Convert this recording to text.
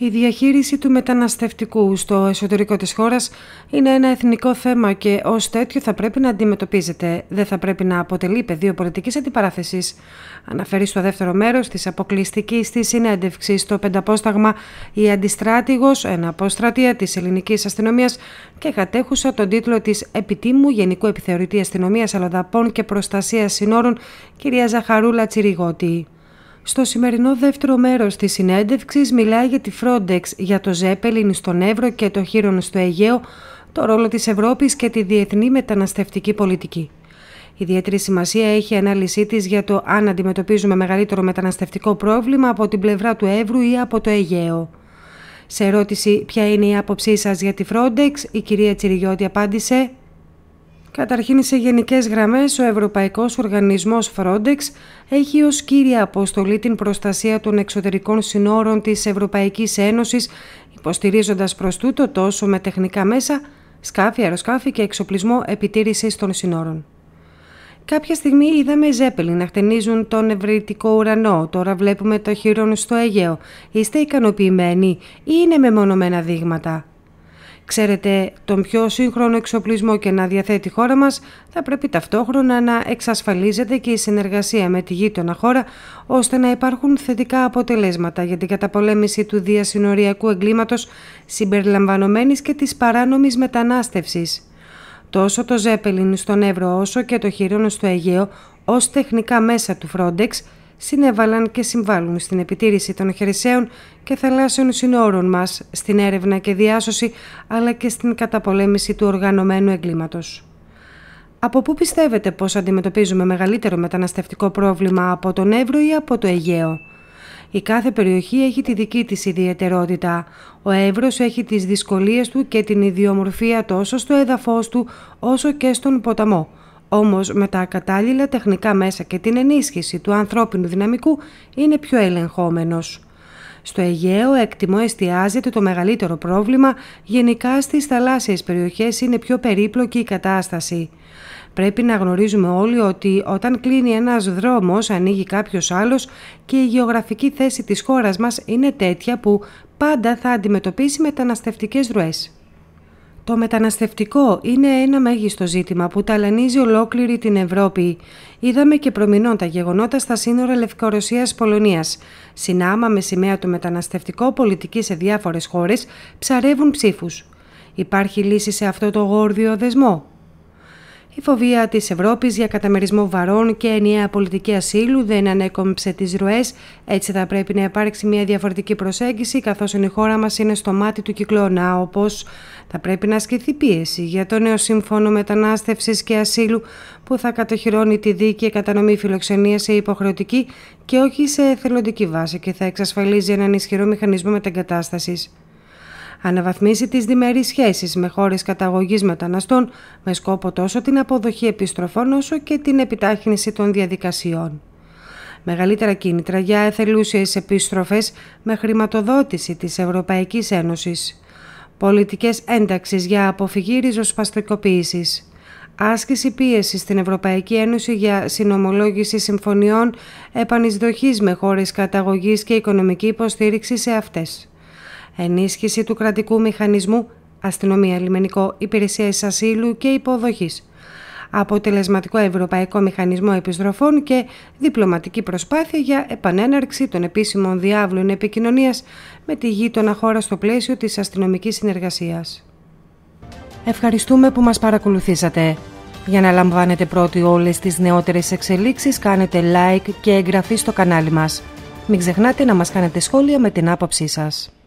Η διαχείριση του μεταναστευτικού στο εσωτερικό της χώρας είναι ένα εθνικό θέμα και ως τέτοιο θα πρέπει να αντιμετωπίζεται. Δεν θα πρέπει να αποτελεί πεδίο πολιτικής αντιπαράθεσης. Αναφέρει στο δεύτερο μέρος της αποκλειστικής της συνέντευξης στο πενταπόσταγμα η αντιστράτηγος, ένα αποστρατεία της ελληνικής αστυνομίας και κατέχουσα τον τίτλο της Επιτήμου Γενικού Επιθεωρητή Αστυνομίας Αλλοδαπών και Προστασίας Συνόρων, κυρία Ζαχαρούλα Τσιριγότη. Στο σημερινό δεύτερο μέρος της συνέντευξης μιλάει για τη Frontex, για το Ζέπελιν στον Εύρο και το Χείρον στο Αιγαίο, το ρόλο της Ευρώπης και τη διεθνή μεταναστευτική πολιτική. Ιδιαίτερη σημασία έχει η ανάλυση της για το αν αντιμετωπίζουμε μεγαλύτερο μεταναστευτικό πρόβλημα από την πλευρά του Εύρου ή από το Αιγαίο. Σε ερώτηση ποια είναι η άποψή σας για τη Frontex, η κυρία Τσιριγιώτη απάντησε Καταρχήν σε γενικές γραμμές, ο Ευρωπαϊκός Οργανισμός Frontex έχει ως κύρια αποστολή την προστασία των εξωτερικών συνόρων της Ευρωπαϊκής Ένωσης, υποστηρίζοντας προς τούτο τόσο με τεχνικά μέσα, σκάφη, αεροσκάφη και εξοπλισμό επιτήρησης των συνόρων. Κάποια στιγμή είδαμε ζέπελοι να χτενίζουν τον ευρυτικό ουρανό, τώρα βλέπουμε το χειρόν στο Αιγαίο. Είστε ικανοποιημένοι ή είναι μεμονωμένα δείγματα. Ξέρετε, τον πιο σύγχρονο εξοπλισμό και να διαθέτει η χώρα μας, θα πρέπει ταυτόχρονα να εξασφαλίζεται και η συνεργασία με τη γείτονα χώρα, ώστε να υπάρχουν θετικά αποτελέσματα για την καταπολέμηση του διασυνοριακού εγκλήματος, συμπεριλαμβανομένης και της παράνομης μετανάστευσης. Τόσο το Ζέπελιν στον Εύρο όσο και το Χειρόνος στο Αιγαίο, ως τεχνικά μέσα του Frontex, συνέβαλαν και συμβάλλουν στην επιτήρηση των χερσαίων και θαλάσσιων συνόρων μας, στην έρευνα και διάσωση, αλλά και στην καταπολέμηση του οργανωμένου εγκλήματος. Από πού πιστεύετε πως αντιμετωπίζουμε μεγαλύτερο μεταναστευτικό πρόβλημα από τον Εύρο ή από το Αιγαίο. Η κάθε περιοχή έχει τη δική της ιδιαιτερότητα. Ο Εύρος έχει τις δυσκολίες του και την ιδιομορφία τόσο στο έδαφος του όσο και στον ποταμό. Όμως με τα κατάλληλα τεχνικά μέσα και την ενίσχυση του ανθρώπινου δυναμικού είναι πιο ελεγχόμενος. Στο Αιγαίο εκτιμώ εστιάζεται το μεγαλύτερο πρόβλημα, γενικά στις θαλάσσιες περιοχές είναι πιο περίπλοκη η κατάσταση. Πρέπει να γνωρίζουμε όλοι ότι όταν κλείνει ένας δρόμος ανοίγει κάποιος άλλος και η γεωγραφική θέση της χώρας μας είναι τέτοια που πάντα θα αντιμετωπίσει μεταναστευτικές ρουές. Το μεταναστευτικό είναι ένα μέγιστο ζήτημα που ταλανίζει ολόκληρη την Ευρώπη. Είδαμε και προμηνών γεγονότα στα σύνορα Λευκορωσία-Πολωνία. Συνάμα με σημαία το μεταναστευτικό, πολιτική σε διάφορες χώρες ψαρεύουν ψήφους. Υπάρχει λύση σε αυτό το γόρδιο δεσμό. Η φοβία της Ευρώπης για καταμερισμό βαρών και ενιαία πολιτική ασύλου δεν ανέκομψε τις ροές, έτσι θα πρέπει να υπάρξει μια διαφορετική προσέγγιση καθώς η χώρα μας είναι στο μάτι του κυκλώνα, όπως θα πρέπει να ασκηθεί πίεση για το νέο σύμφωνο μετανάστευσης και ασύλου που θα κατοχυρώνει τη δίκαιη κατανομή φιλοξενίας σε υποχρεωτική και όχι σε εθελοντική βάση και θα εξασφαλίζει έναν ισχυρό μηχανισμό μεταγκατάστασης αναβαθμίσει τις διμερείς σχέσεις με χώρες καταγωγής μεταναστών με σκόπο τόσο την αποδοχή επιστροφών όσο και την επιτάχυνση των διαδικασιών. Μεγαλύτερα κίνητρα για εθελούσιες επιστροφές με χρηματοδότηση της Ευρωπαϊκής Ένωσης. Πολιτικές ένταξης για αποφυγή ριζοσπαστικοποίησης άσκηση πίεσης στην Ευρωπαϊκή Ένωση για συνομολόγηση συμφωνιών επανεισδοχής με χώρες καταγωγής και οικονομική υποστήριξη σε αυτές ενίσχυση του κρατικού μηχανισμού, αστυνομία, λιμενικό, υπηρεσία ασύλου και υποδοχής, αποτελεσματικό ευρωπαϊκό μηχανισμό επιστροφών και διπλωματική προσπάθεια για επανέναρξη των επίσημων διάβλων επικοινωνίας με τη γείτονα χώρα στο πλαίσιο της αστυνομικής συνεργασίας. Ευχαριστούμε που μας παρακολουθήσατε. Για να λαμβάνετε πρώτοι όλες τις νεότερες εξελίξεις κάνετε like και εγγραφή στο κανάλι μας. Μην ξεχνάτε να μας κάνετε σχόλια με την άποψή σας.